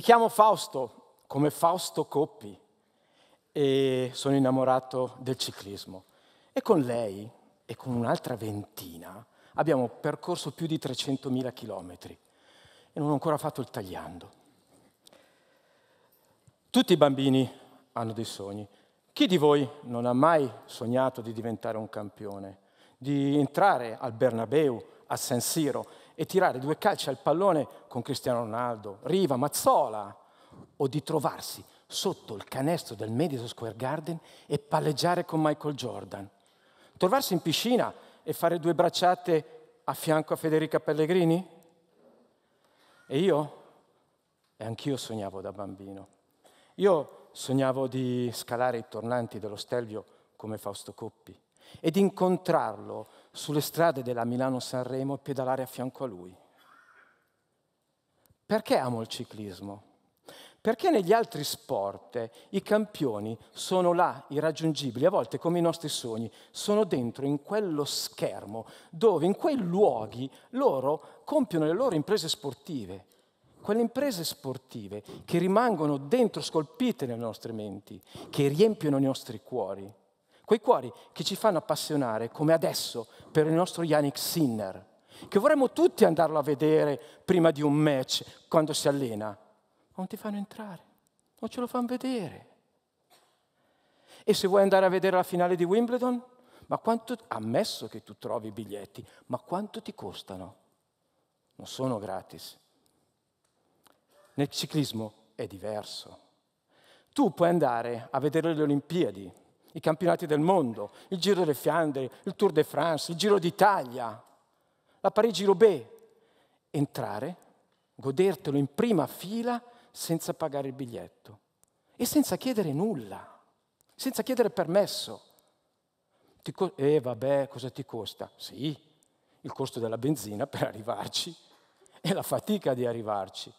Mi chiamo Fausto, come Fausto Coppi, e sono innamorato del ciclismo. E con lei e con un'altra ventina abbiamo percorso più di 300.000 chilometri e non ho ancora fatto il tagliando. Tutti i bambini hanno dei sogni. Chi di voi non ha mai sognato di diventare un campione, di entrare al Bernabeu, a San Siro e tirare due calci al pallone con Cristiano Ronaldo, Riva, Mazzola, o di trovarsi sotto il canestro del Madison Square Garden e palleggiare con Michael Jordan, trovarsi in piscina e fare due bracciate a fianco a Federica Pellegrini? E io? E anch'io sognavo da bambino. Io sognavo di scalare i tornanti dello Stelvio come Fausto Coppi e di incontrarlo sulle strade della Milano-Sanremo e pedalare a fianco a lui. Perché amo il ciclismo? Perché negli altri sport i campioni sono là, irraggiungibili, a volte come i nostri sogni, sono dentro in quello schermo dove in quei luoghi loro compiono le loro imprese sportive, quelle imprese sportive che rimangono dentro scolpite nelle nostre menti, che riempiono i nostri cuori quei cuori che ci fanno appassionare, come adesso per il nostro Yannick Sinner, che vorremmo tutti andarlo a vedere prima di un match, quando si allena, ma non ti fanno entrare, non ce lo fanno vedere. E se vuoi andare a vedere la finale di Wimbledon, ma quanto, ammesso che tu trovi i biglietti, ma quanto ti costano? Non sono gratis. Nel ciclismo è diverso. Tu puoi andare a vedere le Olimpiadi, i campionati del mondo, il Giro delle Fiandre, il Tour de France, il Giro d'Italia, la Parigi-Roubaix. Entrare, godertelo in prima fila senza pagare il biglietto e senza chiedere nulla, senza chiedere permesso. E co- eh vabbè, cosa ti costa? Sì, il costo della benzina per arrivarci e la fatica di arrivarci.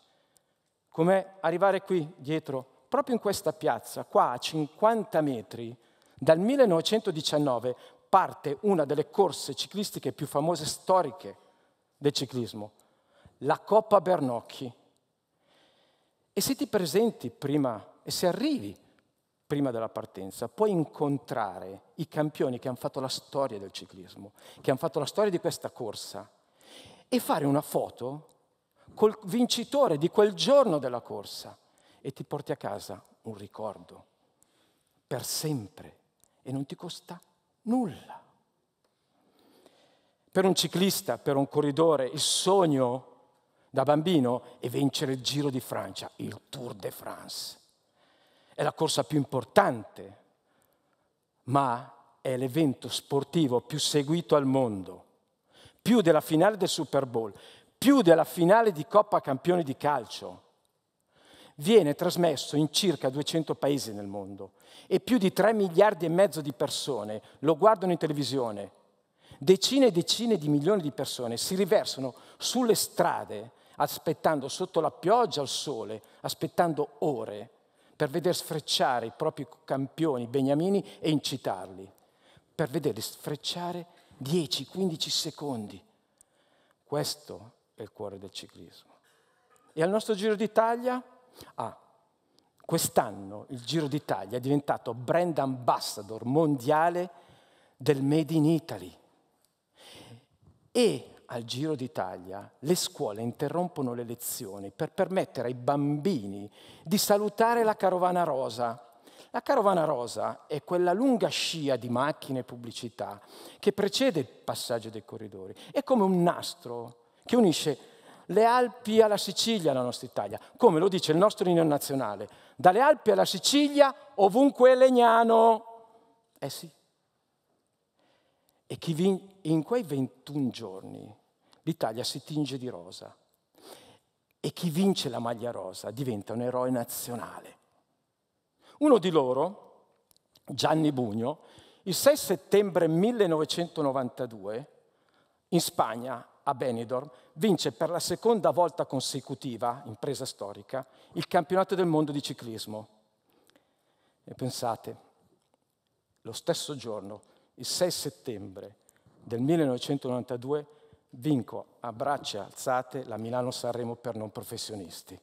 Come arrivare qui dietro, proprio in questa piazza, qua a 50 metri, dal 1919 parte una delle corse ciclistiche più famose storiche del ciclismo, la Coppa Bernocchi. E se ti presenti prima e se arrivi prima della partenza, puoi incontrare i campioni che hanno fatto la storia del ciclismo, che hanno fatto la storia di questa corsa, e fare una foto col vincitore di quel giorno della corsa e ti porti a casa un ricordo per sempre e non ti costa nulla. Per un ciclista, per un corridore, il sogno da bambino è vincere il Giro di Francia, il Tour de France. È la corsa più importante, ma è l'evento sportivo più seguito al mondo, più della finale del Super Bowl, più della finale di Coppa Campioni di calcio viene trasmesso in circa 200 paesi nel mondo e più di 3 miliardi e mezzo di persone lo guardano in televisione. Decine e decine di milioni di persone si riversano sulle strade aspettando sotto la pioggia, al sole, aspettando ore per veder sfrecciare i propri campioni beniamini e incitarli, per vederli sfrecciare 10-15 secondi. Questo è il cuore del ciclismo. E al nostro Giro d'Italia? Ah, quest'anno il Giro d'Italia è diventato brand ambassador mondiale del Made in Italy. E al Giro d'Italia le scuole interrompono le lezioni per permettere ai bambini di salutare la carovana rosa. La carovana rosa è quella lunga scia di macchine e pubblicità che precede il passaggio dei corridori. È come un nastro che unisce le Alpi alla Sicilia la nostra Italia, come lo dice il nostro inno nazionale. Dalle Alpi alla Sicilia ovunque è legnano. Eh sì. E chi in quei 21 giorni l'Italia si tinge di rosa. E chi vince la maglia rosa diventa un eroe nazionale. Uno di loro, Gianni Bugno, il 6 settembre 1992 in Spagna a Benidorm, vince per la seconda volta consecutiva, impresa storica, il campionato del mondo di ciclismo. E pensate, lo stesso giorno, il 6 settembre del 1992, vinco a braccia alzate la Milano-Sanremo per non professionisti.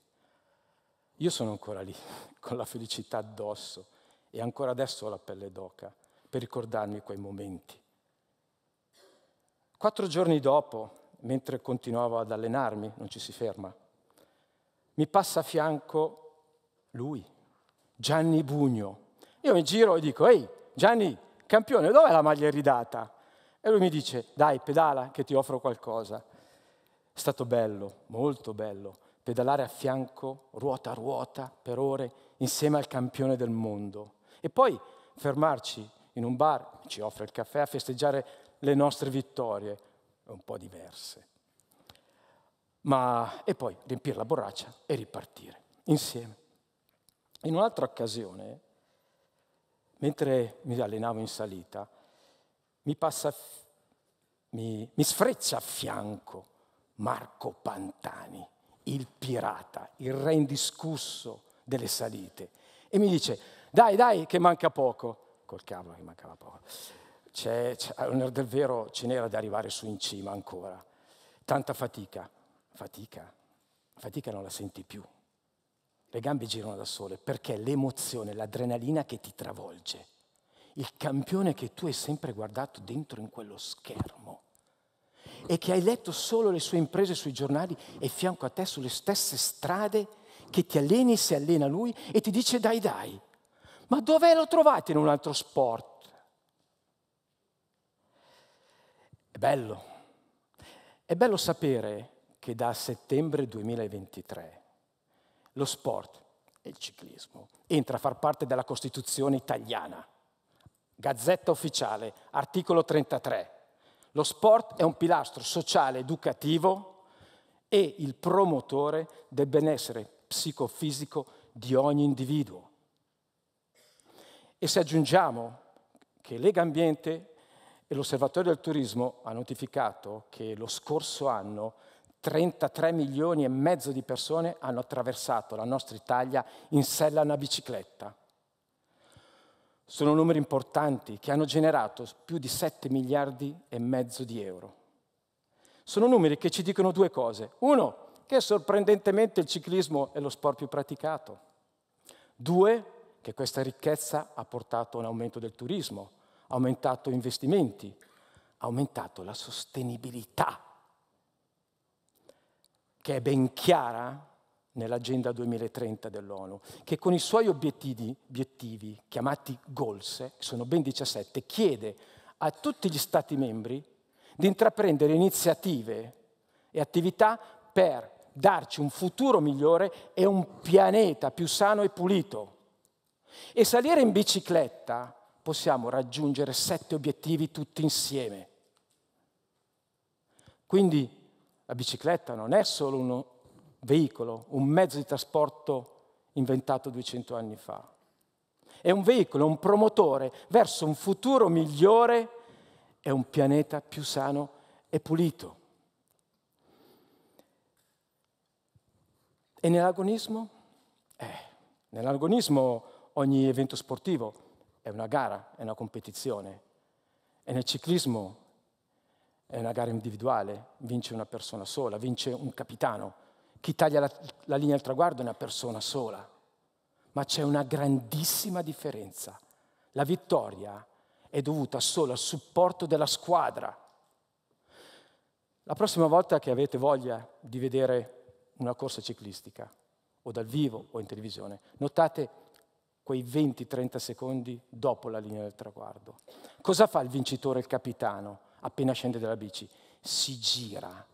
Io sono ancora lì, con la felicità addosso, e ancora adesso ho la pelle d'oca, per ricordarmi quei momenti. Quattro giorni dopo, mentre continuavo ad allenarmi, non ci si ferma. Mi passa a fianco lui, Gianni Bugno. Io mi giro e dico, ehi Gianni, campione, dov'è la maglia ridata? E lui mi dice, dai, pedala che ti offro qualcosa. È stato bello, molto bello, pedalare a fianco, ruota a ruota, per ore, insieme al campione del mondo. E poi fermarci in un bar, ci offre il caffè a festeggiare le nostre vittorie un po' diverse. Ma, e poi riempire la borraccia e ripartire insieme. In un'altra occasione, mentre mi allenavo in salita, mi, passa, mi, mi sfreccia a fianco Marco Pantani, il pirata, il re indiscusso delle salite, e mi dice, dai, dai, che manca poco, col cavolo che mancava poco c'è, c'è, er, del vero ce n'era da arrivare su in cima ancora. Tanta fatica, fatica, fatica non la senti più. Le gambe girano da sole perché l'emozione, l'adrenalina che ti travolge, il campione che tu hai sempre guardato dentro in quello schermo e che hai letto solo le sue imprese sui giornali e fianco a te sulle stesse strade che ti alleni se allena lui e ti dice dai dai. Ma dov'è lo trovate in un altro sport? bello. È bello sapere che da settembre 2023 lo sport e il ciclismo entra a far parte della Costituzione italiana. Gazzetta ufficiale, articolo 33. Lo sport è un pilastro sociale, educativo e il promotore del benessere psicofisico di ogni individuo. E se aggiungiamo che Lega Ambiente e l'Osservatorio del Turismo ha notificato che lo scorso anno 33 milioni e mezzo di persone hanno attraversato la nostra Italia in sella a una bicicletta. Sono numeri importanti che hanno generato più di 7 miliardi e mezzo di euro. Sono numeri che ci dicono due cose. Uno, che sorprendentemente il ciclismo è lo sport più praticato. Due, che questa ricchezza ha portato a un aumento del turismo, aumentato investimenti, aumentato la sostenibilità, che è ben chiara nell'agenda 2030 dell'ONU, che con i suoi obiettivi, obiettivi chiamati goals, sono ben 17, chiede a tutti gli Stati membri di intraprendere iniziative e attività per darci un futuro migliore e un pianeta più sano e pulito. E salire in bicicletta possiamo raggiungere sette obiettivi tutti insieme. Quindi la bicicletta non è solo un veicolo, un mezzo di trasporto inventato 200 anni fa. È un veicolo, un promotore verso un futuro migliore e un pianeta più sano e pulito. E nell'agonismo? Eh, nell'agonismo ogni evento sportivo è una gara, è una competizione. E nel ciclismo è una gara individuale, vince una persona sola, vince un capitano. Chi taglia la, la linea al traguardo è una persona sola. Ma c'è una grandissima differenza. La vittoria è dovuta solo al supporto della squadra. La prossima volta che avete voglia di vedere una corsa ciclistica, o dal vivo o in televisione, notate quei 20-30 secondi dopo la linea del traguardo. Cosa fa il vincitore, il capitano, appena scende dalla bici? Si gira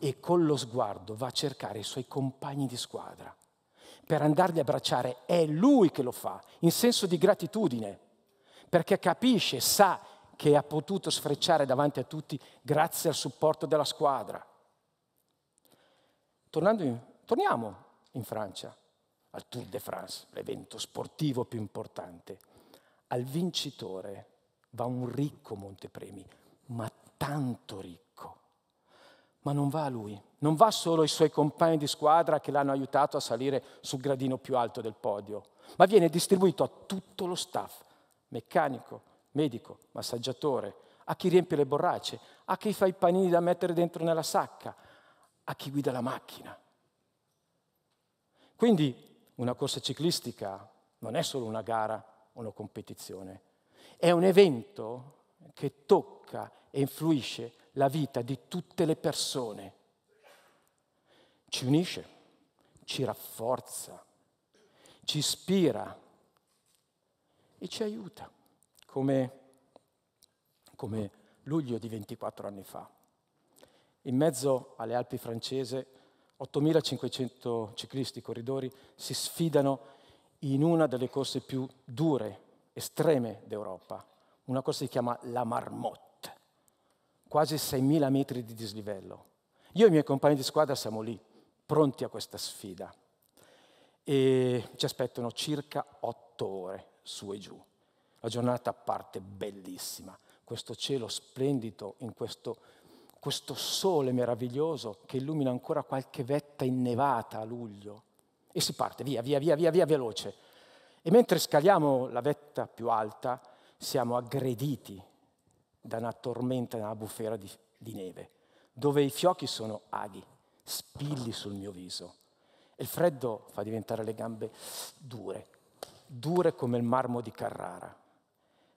e con lo sguardo va a cercare i suoi compagni di squadra per andarli a abbracciare. È lui che lo fa, in senso di gratitudine, perché capisce, sa che ha potuto sfrecciare davanti a tutti grazie al supporto della squadra. In, torniamo in Francia al Tour de France, l'evento sportivo più importante. Al vincitore va un ricco Montepremi, ma tanto ricco. Ma non va a lui, non va solo ai suoi compagni di squadra che l'hanno aiutato a salire sul gradino più alto del podio, ma viene distribuito a tutto lo staff, meccanico, medico, massaggiatore, a chi riempie le borracce, a chi fa i panini da mettere dentro nella sacca, a chi guida la macchina. Quindi una corsa ciclistica non è solo una gara, o una competizione, è un evento che tocca e influisce la vita di tutte le persone. Ci unisce, ci rafforza, ci ispira e ci aiuta, come, come luglio di 24 anni fa. In mezzo alle Alpi francese 8.500 ciclisti, corridori, si sfidano in una delle corse più dure, estreme d'Europa. Una corsa si chiama la Marmotte, quasi 6.000 metri di dislivello. Io e i miei compagni di squadra siamo lì, pronti a questa sfida. E ci aspettano circa 8 ore su e giù. La giornata parte bellissima, questo cielo splendido in questo questo sole meraviglioso che illumina ancora qualche vetta innevata a luglio. E si parte via, via, via, via, via, veloce. E mentre scaliamo la vetta più alta, siamo aggrediti da una tormenta, da una bufera di, di neve, dove i fiocchi sono aghi, spilli sul mio viso. E il freddo fa diventare le gambe dure, dure come il marmo di Carrara.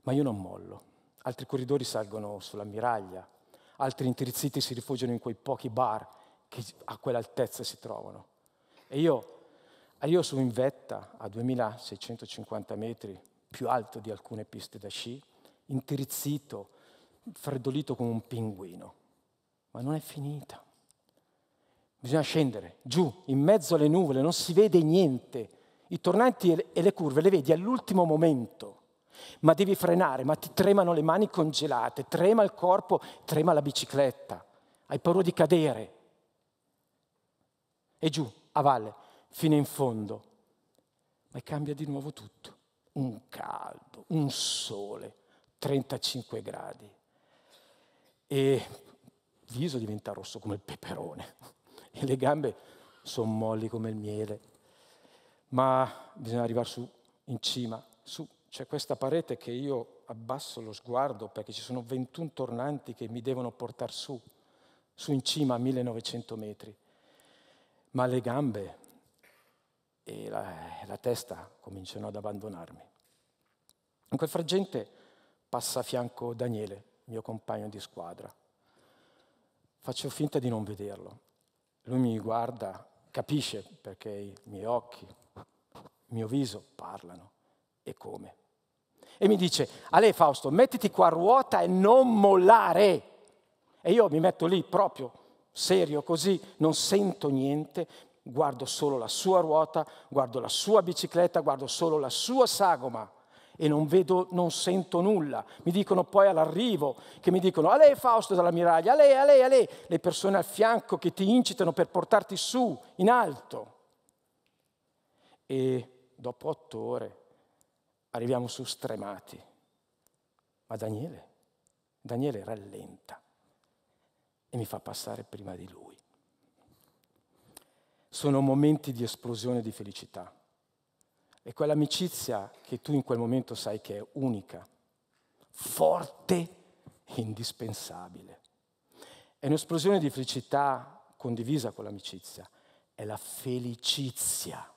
Ma io non mollo. Altri corridori salgono sull'ammiraglia, altri intirizziti si rifugiano in quei pochi bar che a quell'altezza si trovano. E io, io sono in vetta a 2650 metri, più alto di alcune piste da sci, intirizzito, freddolito come un pinguino. Ma non è finita. Bisogna scendere giù, in mezzo alle nuvole, non si vede niente. I tornanti e le curve le vedi all'ultimo momento ma devi frenare, ma ti tremano le mani congelate, trema il corpo, trema la bicicletta, hai paura di cadere. E giù, a valle, fino in fondo. Ma cambia di nuovo tutto. Un caldo, un sole, 35 gradi. E il viso diventa rosso come il peperone e le gambe sono molli come il miele. Ma bisogna arrivare su, in cima, su, c'è questa parete che io abbasso lo sguardo perché ci sono 21 tornanti che mi devono portare su, su in cima a 1900 metri, ma le gambe e la, la testa cominciano ad abbandonarmi. In quel frangente passa a fianco Daniele, mio compagno di squadra. Faccio finta di non vederlo. Lui mi guarda, capisce perché i miei occhi, il mio viso parlano e come e mi dice, Ale Fausto, mettiti qua a ruota e non mollare. E io mi metto lì proprio serio così, non sento niente, guardo solo la sua ruota, guardo la sua bicicletta, guardo solo la sua sagoma e non vedo, non sento nulla. Mi dicono poi all'arrivo, che mi dicono, a lei Fausto dall'ammiraglia, a lei, a lei, a lei, le persone al fianco che ti incitano per portarti su, in alto. E dopo otto ore arriviamo su stremati. Ma Daniele, Daniele rallenta e mi fa passare prima di lui. Sono momenti di esplosione di felicità. E quell'amicizia che tu in quel momento sai che è unica, forte e indispensabile. È un'esplosione di felicità condivisa con l'amicizia, è la felicizia.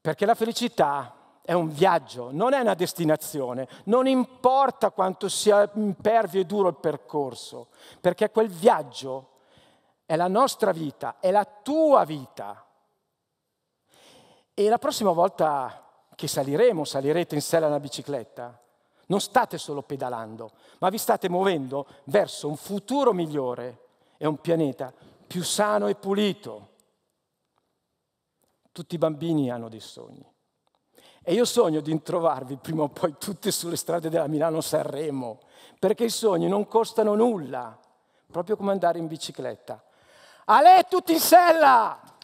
Perché la felicità è un viaggio, non è una destinazione. Non importa quanto sia impervio e duro il percorso, perché quel viaggio è la nostra vita, è la tua vita. E la prossima volta che saliremo, salirete in sella alla bicicletta, non state solo pedalando, ma vi state muovendo verso un futuro migliore e un pianeta più sano e pulito. Tutti i bambini hanno dei sogni. E io sogno di trovarvi prima o poi tutte sulle strade della Milano-Sanremo, perché i sogni non costano nulla, proprio come andare in bicicletta. Ale, tutti in sella!